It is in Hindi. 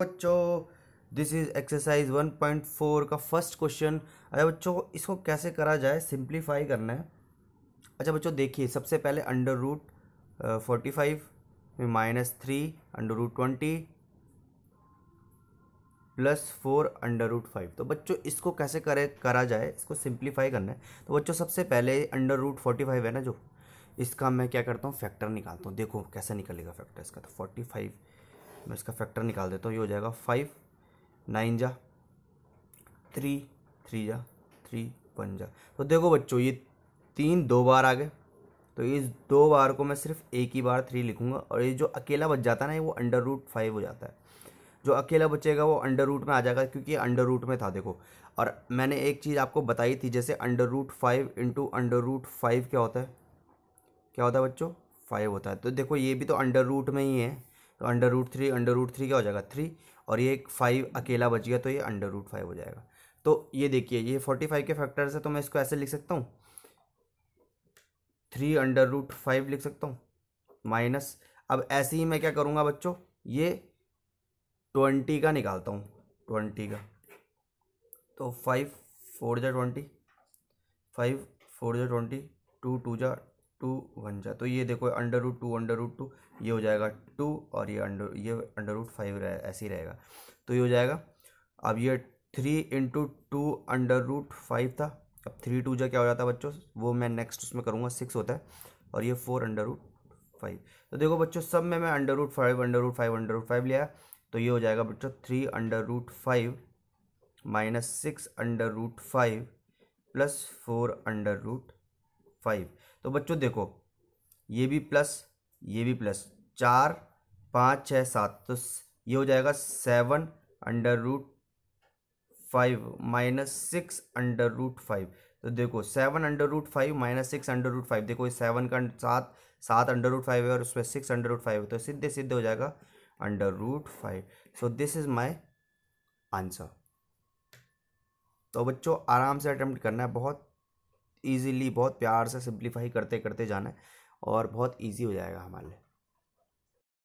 बच्चों दिस इज एक्सरसाइज 1.4 का फर्स्ट क्वेश्चन अरे बच्चों इसको कैसे करा जाए सिंप्लीफाई करना है अच्छा बच्चों देखिए सबसे पहले under root forty five minus three under root twenty plus four under root five तो बच्चों इसको कैसे करे करा जाए इसको सिंप्लीफाई करना है तो बच्चों सबसे पहले अंडर रूट फोर्टी फाइव है ना जो इसका मैं क्या करता हूँ फैक्टर निकालता हूँ देखो कैसे निकलेगा फैक्टर इसका तो फोर्टी फाइव मैं इसका फैक्टर निकाल देता हूँ ये हो जाएगा फाइव नाइन जा थ्री थ्री जा थ्री वन जा तो देखो बच्चों ये तीन दो बार आ गए तो इस दो बार को मैं सिर्फ एक ही बार थ्री लिखूंगा और ये जो अकेला बच जाता है ना वो अंडर रूट फाइव हो जाता है जो अकेला बचेगा वो अंडर रूट में आ जाएगा क्योंकि अंडर रूट में था देखो और मैंने एक चीज़ आपको बताई थी जैसे under root five into under root five क्या होता है क्या होता है बच्चों फाइव होता है तो देखो ये भी तो अंडर रूट में ही है तो under root three under root three क्या हो जाएगा थ्री और ये एक फाइव अकेला बच गया तो ये अंडर रूट फाइव हो जाएगा तो ये देखिए ये फोर्टी फाइव के फैक्टर्स है तो मैं इसको ऐसे लिख सकता हूँ थ्री अंडर रूट फाइव लिख सकता हूँ माइनस अब ऐसे ही मैं क्या करूँगा बच्चों ये ट्वेंटी का निकालता हूँ ट्वेंटी का तो फाइव फोर जा ट्वेंटी फाइव फोर जा ट्वेंटी टू टू जा टू वन जाए तो ये देखो under root two under root two ये हो जाएगा टू और ये अंडर ये अंडर रूट फाइव रहे, ऐसे ही रहेगा तो ये हो जाएगा अब ये three into two under root five था अब थ्री टू जा क्या हो जाता है बच्चों वो मैं नेक्स्ट उसमें करूँगा सिक्स होता है और ये फोर अंडर रूट फाइव तो देखो बच्चों सब में मैं under root five under root five under root five लिया तो ये हो जाएगा बच्चों three under root five minus six under root five plus four under root five तो बच्चों देखो ये भी प्लस ये भी प्लस चार पाँच छः सात तो ये हो जाएगा seven under root five minus six under root five तो देखो seven under root five minus six under root five देखो सेवन का सात सात अंडर रूट फाइव है और उसमें सिक्स अंडर रूट फाइव है तो सीधे सीधे हो जाएगा under root five so this is my answer तो बच्चों आराम से अटेम्प्ट करना है बहुत ईजीली बहुत प्यार से सिंप्लीफाई करते करते जाना है और बहुत ईजी हो जाएगा हमारे लिए